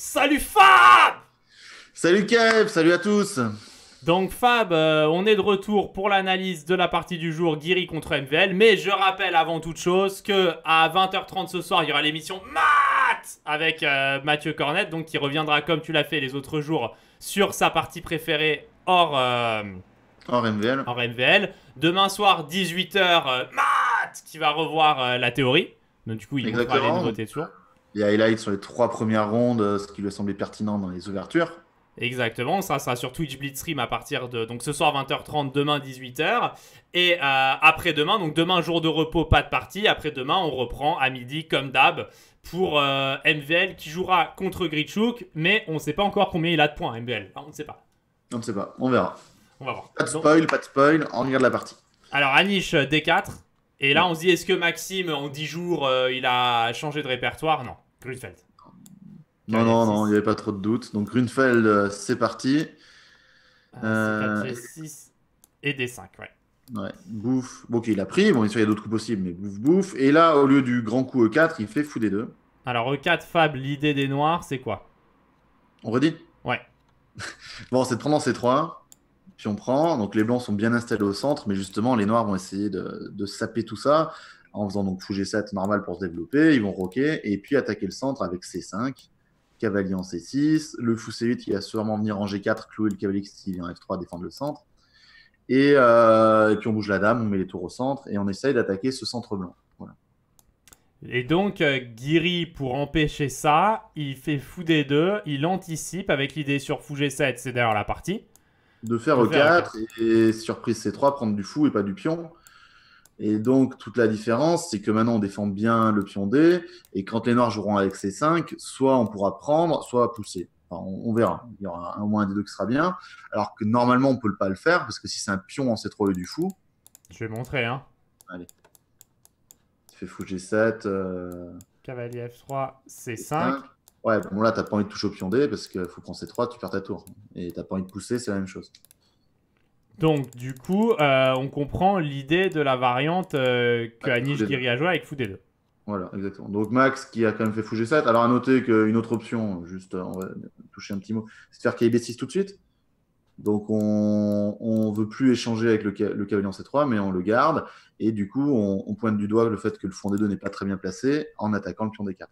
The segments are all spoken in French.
Salut Fab Salut Kev, salut à tous donc Fab, euh, on est de retour pour l'analyse de la partie du jour Guiri contre MVL, mais je rappelle avant toute chose que à 20h30 ce soir, il y aura l'émission Matt avec euh, Mathieu Cornette donc qui reviendra comme tu l'as fait les autres jours sur sa partie préférée hors MVL. Euh, Demain soir 18h Matt qui va revoir la théorie. Donc du coup, il va aller nous voter toujours a highlights sur les trois premières rondes, euh, ce qui lui a semblé pertinent dans les ouvertures. Exactement, ça sera sur Twitch Blitzstream à partir de donc ce soir 20h30, demain 18h et euh, après-demain, donc demain jour de repos, pas de partie, après-demain on reprend à midi comme d'hab pour euh, MVL qui jouera contre Gritschuk mais on ne sait pas encore combien il a de points MVL, on ne sait pas. On ne sait pas, on verra. On va voir. Pas de spoil, pas de spoil, on regarde la partie. Alors Anish D4 et là on se dit est-ce que Maxime en 10 jours il a changé de répertoire Non. Grunfeld. Non, non, non, il n'y avait pas trop de doute. Donc Grunfeld, euh, c'est parti. Ah, euh, 4, 6 et D5, ouais. Ouais, bouffe. Bon, ok, il a pris. Bon, il y a d'autres coups possibles, mais bouffe, bouffe. Et là, au lieu du grand coup E4, il fait fou des deux. Alors, E4, Fab, l'idée des noirs, c'est quoi On redit Ouais. bon, c'est de prendre C3, Puis on prend. Donc, les blancs sont bien installés au centre, mais justement, les noirs vont essayer de, de saper tout ça en faisant donc fou G7 normal pour se développer, ils vont roquer et puis attaquer le centre avec C5, cavalier en C6, le fou C8 qui va sûrement venir en G4, clouer le cavalier s'il est en F3, défendre le centre. Euh, et, puis on bouge la dame, on met les tours au centre et on essaye d'attaquer ce centre blanc. Et donc euh, Guiri, pour empêcher ça, il fait fou D2, il anticipe avec l'idée sur fou G7, c'est d'ailleurs la partie. De faire E4 et surprise C3, prendre du fou et pas du pion. Et donc, toute la différence, c'est que maintenant, on défend bien le pion D. Et quand les noirs joueront avec c 5, soit on pourra prendre, soit pousser. on, verra. Il y aura au moins un des deux qui sera bien. Alors que normalement, on peut pas le faire, parce que si c'est un pion en C3, trop e du fou. Je vais montrer, hein. Allez. Tu fais fou G7. Euh. Cavalier F3, C5. Ouais, bon là, t'as pas envie de toucher au pion D, parce qu'il faut prendre C3, tu perds ta tour. Et t'as pas envie de pousser, c'est la même chose. Donc, du coup, euh, on comprend l'idée de la variante euh, que ah, avec fou avec 2. Voilà, exactement. Donc, Max qui a quand même fait g 7. Alors, à noter qu'une autre option, juste euh, on va toucher un petit mot, c'est de faire KB6 tout de suite. Donc, on ne veut plus échanger avec le, le cavalier C3, mais on le garde. Et du coup, on, pointe du doigt le fait que le fond des 2 n'est pas très bien placé en attaquant le pion des cartes.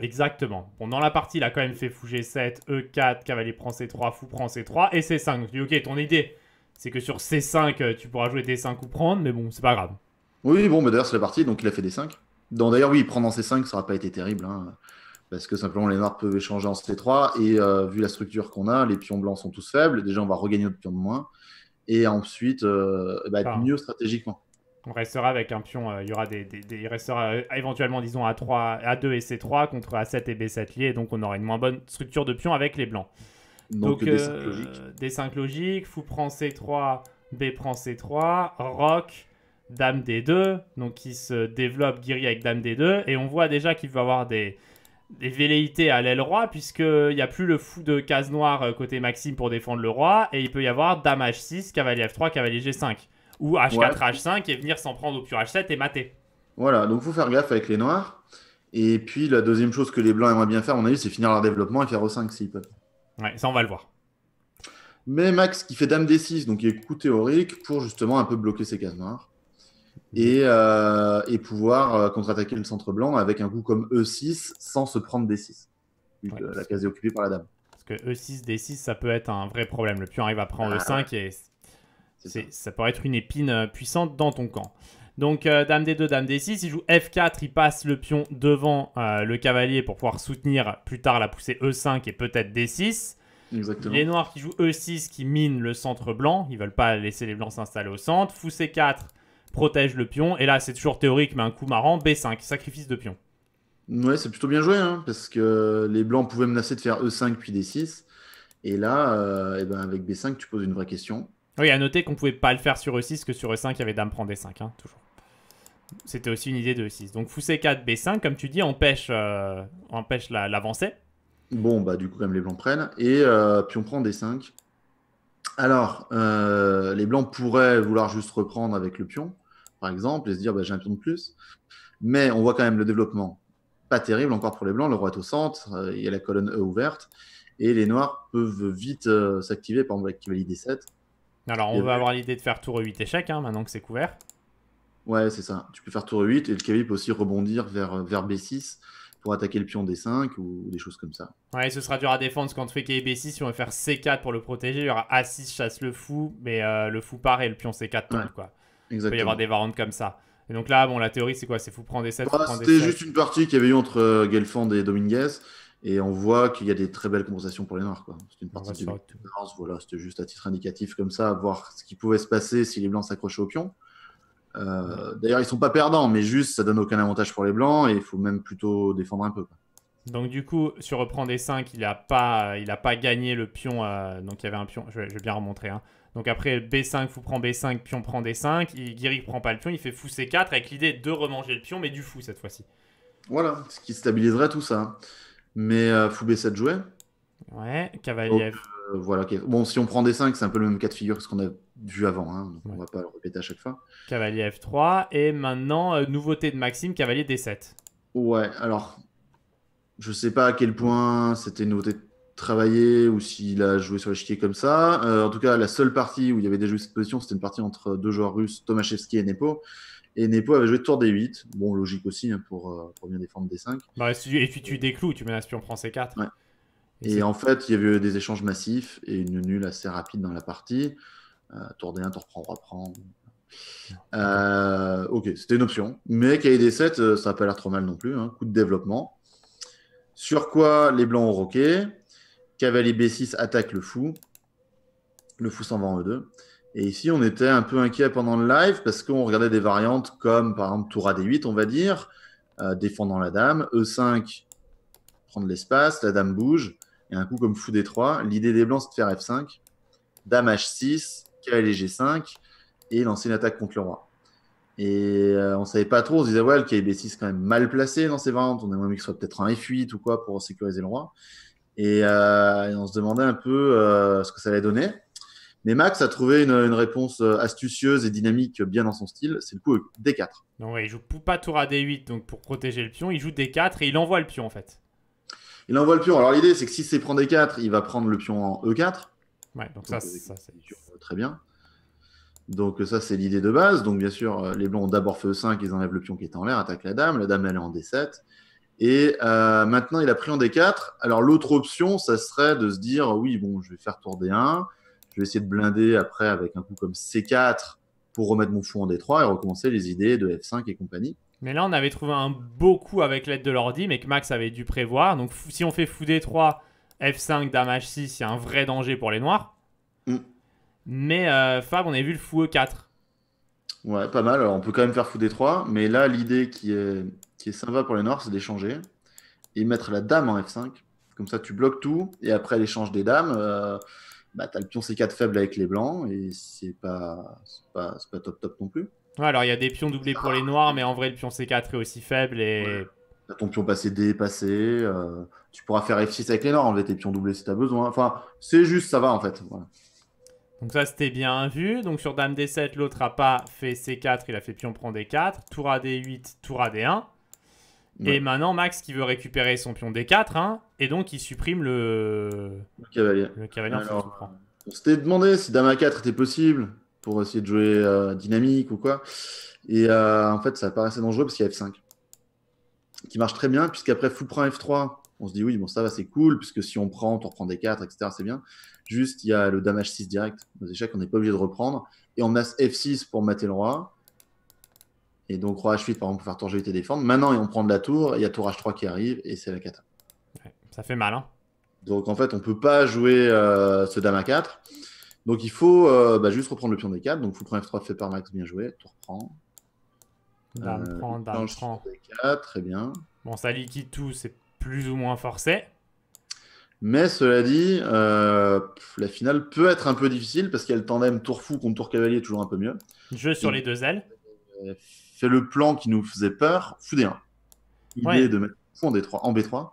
Exactement. Bon, dans la partie, il a quand même fait fou G7, E4, cavalier prend C3, fou prend C3 et C5. Donc, ok, ton idée, c'est que sur C5, euh, tu pourras jouer D5 ou prendre, mais bon, c'est pas grave. Oui, bon, mais d'ailleurs, c'est la partie, donc il a fait D5. D'ailleurs, oui, prendre en C5, ça aura pas été terrible, hein, parce que simplement, les noirs peuvent échanger en C3, et euh, vu la structure qu'on a, les pions blancs sont tous faibles. Déjà, on va regagner notre pion de moins, et ensuite, euh, bah, ah. être mieux stratégiquement. On restera avec un pion, euh, il y aura des, restera euh, éventuellement, disons, A3, A2 et C3 contre A7 et B7 liés, donc on aura une moins bonne structure de pion avec les blancs. Donc, d des 5 euh, logique, fou prend C3, B prend C3, Rock. dame D2, donc qui se développe guiri avec dame D2, et on voit déjà qu'il va avoir des, des velléités à l'aile roi, puisqu'il n'y a plus le fou de case noire côté Maxime pour défendre le roi, et il peut y avoir dame H6, cavalier F3, cavalier G5 ou H4, H5 et venir s'en prendre au pur H7 et mater. Voilà, donc faut faire gaffe avec les noirs. Et puis la deuxième chose que les blancs aimeraient bien faire, on a vu, c'est finir leur développement et faire e 5 s'ils peuvent. Ouais, ça on va le voir. Mais Max qui fait dame D6, donc il est coup théorique pour justement un peu bloquer ses cases noires. Mmh. Et, euh, et pouvoir euh, contre-attaquer le centre blanc avec un coup comme E6 sans se prendre D6. la case est occupée par la dame. Parce que E6, D6, ça peut être un vrai problème. Le pion arrive à prendre ah le E5 et ça. pourrait être une épine euh, puissante dans ton camp. Donc euh, dame d2, dame d6, il joue f4, il passe le pion devant euh, le cavalier pour pouvoir soutenir plus tard la poussée e5 et peut-être d6. Les noirs qui jouent e6 qui minent le centre blanc, ils veulent pas laisser les blancs s'installer au centre. Fou c4 protège le pion et là c'est toujours théorique mais un coup marrant b5 sacrifice de pion. Ouais, c'est plutôt bien joué hein, parce que les blancs pouvaient menacer de faire e5 puis d6 et là eh ben avec b5 tu poses une vraie question oui, à noter qu'on pouvait pas le faire sur E6 que sur E5, il y avait Dame prend D5, e hein, toujours. C'était aussi une idée de E6. Donc fou C4, B5, comme tu dis, empêche, euh, empêche l'avancée. bon, bah du coup, quand même les blancs prennent. Et euh, puis on prend D5. Alors, euh, les blancs pourraient vouloir juste reprendre avec le pion, par exemple, et se dire bah, j'ai un pion de plus. Mais on voit quand même le développement. Pas terrible encore pour les blancs. Le roi est au centre, il y a la colonne E ouverte. Et les noirs peuvent vite s'activer, par exemple, avec qui D7 alors, on va avoir l'idée de faire tour 8 échec, hein, maintenant que c'est couvert. Ouais, c'est ça. Tu peux faire tour 8 et le cavalier peut aussi rebondir vers, vers B6 pour attaquer le pion D5 ou des choses comme ça. Ouais, ce sera dur à défendre quand tu fait cavalier B6. Si on va faire C4 pour le protéger, il y aura A6 chasse le fou, mais euh, le fou part et le pion C4 tombe. Quoi. Il peut y avoir des variantes comme ça. Et donc là, bon, la théorie, c'est quoi C'est fou prendre d 7 bah, C'était juste une partie qu'il y avait eu entre euh, Gelfand et Dominguez. Et on voit qu'il y a des très belles compensations pour les Noirs. C'est une ah, partie Voilà, c'était juste à titre indicatif comme ça, voir ce qui pouvait se passer si les Blancs s'accrochaient au pion. Euh, d'ailleurs, ils sont pas perdants, mais juste, ça donne aucun avantage pour les Blancs et il faut même plutôt défendre un peu. Donc du coup, sur reprend d 5, il n'a pas, il a pas gagné le pion. Euh, donc il y avait un pion, je vais, bien remontrer. Hein. Donc après B5, fou prend B5, pion prend D5. Il, ne prend pas le pion, il fait fou C4 avec l'idée de remanger le pion, mais du fou cette fois-ci. Voilà, ce qui stabiliserait tout ça. Hein. Mais fou euh, Foubé, 7 jouait. Ouais, Cavalier F. Euh, voilà, Bon, si on prend des 5, c'est un peu le même cas de figure que ce qu'on a vu avant. Hein. donc On va pas le répéter à chaque fois. Cavalier F3. Et maintenant, euh, nouveauté de Maxime, Cavalier D7. Ouais, alors, je sais pas à quel point c'était une nouveauté travailler ou s'il a joué sur l'échiquier comme ça. Euh, en tout cas, la seule partie où il y avait déjà eu cette position, c'était une partie entre deux joueurs russes, Tomaszewski et Nepo. Et Nepo avait joué tour des 8. Bon, logique aussi hein, pour, euh, pour, bien défendre des 5. Bah, et tu tues des tu menaces puis on prend c 4. Et, en fait, il y avait eu des échanges massifs et une nulle assez rapide dans la partie. Euh, tour d 1, tour reprend reprend. ok, c'était une option. Mais KD7, ça n'a pas l'air trop mal non plus. Hein. Coup de développement. Sur quoi les Blancs ont roqué Cavalier B6 attaque le fou. Le fou s'en va en E2. Et ici, on était un peu inquiet pendant le live parce qu'on regardait des variantes comme, par exemple, tour à D8, on va dire, euh, défendant la dame, E5, prendre l'espace, la dame bouge, et un coup comme fou D3. L'idée des blancs, c'est de faire F5, dame H6, cavalier G5, et lancer une attaque contre le roi. Et euh, on ne savait pas trop, on se disait, ouais, le kb 6 est quand même mal placé dans ces variantes, on aimerait mieux que ce soit peut-être un F8 ou quoi pour sécuriser le roi. Euh, et, on se demandait un peu euh, ce que ça allait donner. Mais Max a trouvé une, réponse euh, astucieuse et dynamique, bien dans son style. C'est le coup D4. Non, il joue pas tour à D8, donc pour protéger le pion, il joue D4 et il envoie le pion en fait. Il envoie le pion. Alors l'idée, c'est que si c'est prendre D4, il va prendre le pion en E4. Ouais, donc, ça, ça c'est très bien. Donc ça, c'est l'idée de base. Donc bien sûr, les blancs ont d'abord e 5, ils enlèvent le pion qui est en l'air, attaquent la dame. La dame, elle est en D7. Et euh, maintenant, il a pris en D4. Alors, l'autre option, ça serait de se dire oui, bon, je vais faire tour D1. Je vais essayer de blinder après avec un coup comme C4 pour remettre mon fou en D3 et recommencer les idées de F5 et compagnie. Mais là, on avait trouvé un beau coup avec l'aide de l'ordi, mais que Max avait dû prévoir. Donc, si on fait fou D3, F5, Dame H6, il y a un vrai danger pour les noirs. Mm. Mais euh, Fab, on avait vu le fou E4. Ouais, pas mal. Alors, on peut quand même faire fou D3. Mais là, l'idée qui est qui est sympa pour les Noirs, c'est d'échanger et mettre la dame en F5. Comme ça, tu bloques tout et après l'échange des dames, euh, bah, tu le pion C4 faible avec les blancs et c'est pas, pas, pas, top top non plus. Ouais, alors il y a des pions doublés pour les ah. noirs, mais en vrai, le pion C4 est aussi faible et. ton pion passé D, euh, tu pourras faire F6 avec les noirs, enlever tes pions doublés si t'as besoin. Enfin, c'est juste, ça va en fait. Donc ça, c'était bien vu. Donc sur Dame D7, l'autre a pas fait C4, il a fait pion prend D4, tour à D8, tour à D1. Et maintenant, Max qui veut récupérer son pion D4, hein, et donc il supprime le, cavalier. on s'était demandé si Dame A4 était possible pour essayer de jouer euh, dynamique ou quoi. Et euh, en fait, ça paraissait dangereux parce qu'il y a F5 qui marche très bien, puisqu'après fou prend F3, on se dit oui, bon, ça va, c'est cool, puisque si on prend, on reprend d 4, etc., c'est bien. Juste, il y a le Dame H6 direct. Nos échecs, on n'est pas obligé de reprendre. Et on a F6 pour mater le roi. Et donc, roi h8, par exemple, pour faire tour g8 et défendre. Maintenant, on prend de la tour, il y a tour h3 qui arrive et c'est la cata. ça fait mal, hein Donc, en fait, on peut pas jouer euh, ce dame à 4. Donc, il faut euh, bah, juste reprendre le pion d4. Donc, fou prend f3 fait par max, bien joué. Tour prend. Dame euh, prend, dame prend. D4, très bien. Bon, ça liquide tout, c'est plus ou moins forcé. Mais cela dit, la finale peut être un peu difficile parce qu'il y a le tandem tour fou contre tour cavalier toujours un peu mieux. Jeu sur les deux ailes le plan qui nous faisait peur. Foudé 1. Idée de mettre en, D3, en B3.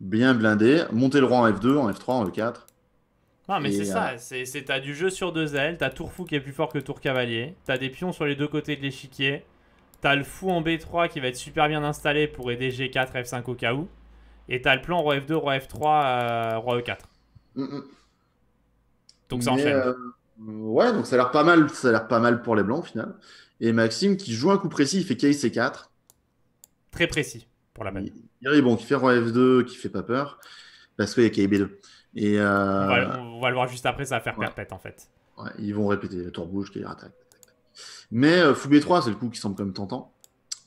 Bien blindé. Monter le roi en F2, en F3, en E4. Non, mais c'est ça. Euh, c'est T'as du jeu sur deux ailes. T'as tour fou qui est plus fort que tour cavalier. T'as des pions sur les deux côtés de l'échiquier. T'as le fou en B3 qui va être super bien installé pour aider G4, F5 au cas où. Et t'as le plan roi F2, roi F3, roi E4. Donc ça enchaîne. Euh, ouais, donc ça a l'air pas mal. Ça a l'air pas mal pour les blancs au final. Et Maxime qui joue un coup précis, il fait kc 4 Très précis pour la même. Il, bon, qui fait Roi F2, qui fait pas peur, parce qu'il y a KB2. Et euh, on, va, le voir juste après, ça va faire perpète en fait. ils vont répéter la tour bouge, attaque. Mais euh, Fou B3, c'est le coup qui semble quand même tentant.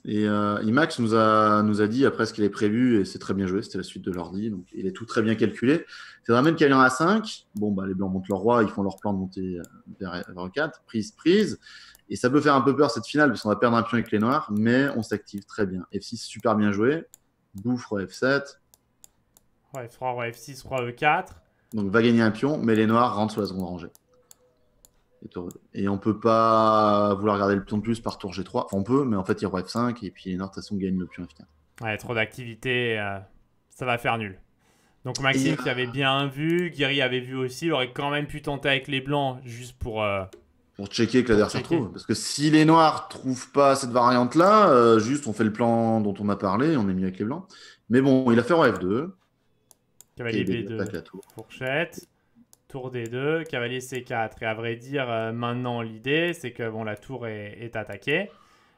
Et IMAX euh, nous a, nous a dit après ce qu'il est prévu, et c'est très bien joué, c'était la suite de l'ordi, donc il est tout très bien calculé. C'est la même y en a 5. Bon, bah, les blancs montent leur roi, ils font leur plan de monter vers E4, prise, prise. Et ça peut faire un peu peur cette finale, parce qu'on va perdre un pion avec les noirs, mais on s'active très bien. F6, super bien joué. Bouffre F7. Ouais, Roi, F6, Roi E4. Donc va gagner un pion, mais les noirs rentrent sur la seconde rangée. Et, on peut pas vouloir garder le pion de plus par tour G3. on peut, mais en fait, il Roi F5, et puis les noirs, de toute façon, gagnent le pion F4. Ouais, trop d'activité, euh, ça va faire nul. Donc Maxime euh, qui avait bien vu, Guiri avait vu aussi, il aurait quand même pu tenter avec les blancs juste pour... Euh, pour checker que se trouve. Parce que si les noirs trouvent pas cette variante-là, euh, juste on fait le plan dont on a parlé, on est mieux avec les blancs. Mais bon, il a fait en F2. Cavalier B2, fourchette, tour D2, cavalier C4. Et à vrai dire, euh, maintenant l'idée, c'est que bon, la tour est, attaquée.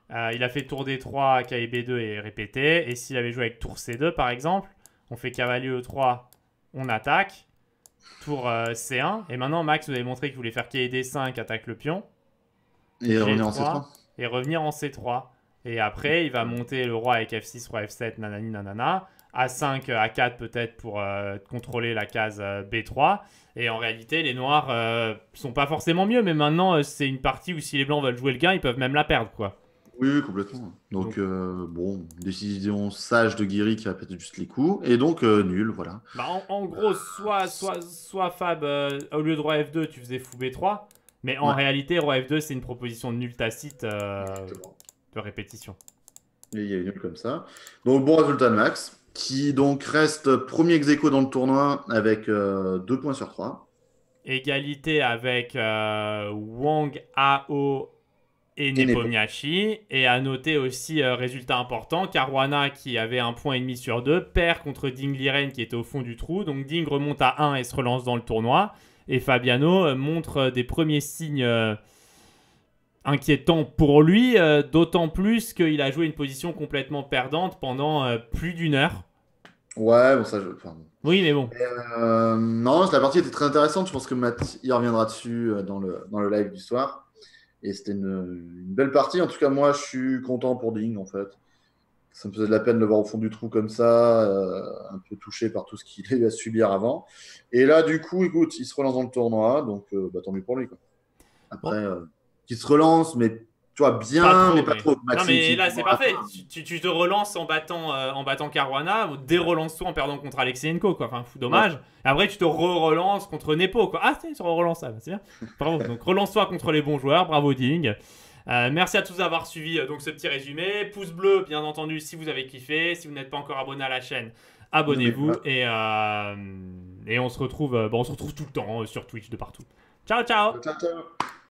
Euh, il a fait tour D3, cavalier B2 est répété. Et s'il avait joué avec tour C2, par exemple, on fait cavalier E3, on attaque tour euh, C1. Et maintenant, Max vous avez montré qu'il voulait faire d 5, attaque le pion. Et revenir en C3. Et revenir en C3. Et après, il va monter le roi avec F6, roi F7, nanani nanana. A5, euh, A4 peut-être pour euh, contrôler la case B3. Et en réalité, les noirs sont pas forcément mieux. Mais maintenant, c'est une partie où si les blancs veulent jouer le gain, ils peuvent même la perdre, quoi. Oui, complètement. Donc, euh, bon, décision sage de Guiri qui a pété juste les coups. Et donc, euh, nul, voilà. Bah, en, gros, soit, soit, soit Fab, euh, au lieu de Roi F2, tu faisais Fou B3. Mais en réalité, Roi F2, c'est une proposition de nul tacite de répétition. il y a eu nul comme ça. Donc, bon résultat de Max, qui donc reste premier ex dans le tournoi avec 2 points sur 3. Égalité avec Wang, Ao et Nepomniachi. Et à noter aussi, euh, résultat important, Caruana qui avait un point et demi sur deux, perd contre Ding Liren qui était au fond du trou. Donc Ding remonte à 1 et se relance dans le tournoi. Et Fabiano euh, montre euh, des premiers signes inquiétants pour lui, d'autant plus qu'il a joué une position complètement perdante pendant plus d'une heure. Ouais, bon ça je... Oui, mais bon. non, la partie était très intéressante. Je pense que Matt y reviendra dessus dans, le, dans le live du soir. Et c'était une, belle partie. En tout cas, moi, je suis content pour Ding, en fait. Ça me faisait de la peine de le voir au fond du trou comme ça, euh, un peu touché par tout ce qu'il a eu à subir avant. Et là, du coup, écoute, il se relance dans le tournoi, donc euh, bah, tant mieux pour lui. Après, qui euh, qu'il se relance, mais bien, mais pas trop. Maxime, mais là, c'est parfait. Tu, te relances en battant, euh, en battant Caruana, ou dérelance-toi en perdant contre Alexienko, quoi. Enfin, fou, dommage. après, tu te re-relances contre Nepo, quoi. Ah, c'est relance ça, c'est bien. Donc, relance-toi contre les bons joueurs. Bravo, Ding. Euh, merci à tous d'avoir suivi euh, donc ce petit résumé. Pouce bleu, bien entendu, si vous avez kiffé. Si vous n'êtes pas encore abonné à la chaîne, abonnez-vous. Et, et on se retrouve, bon, on se retrouve tout le temps sur Twitch de partout. Ciao, ciao. Ciao, ciao.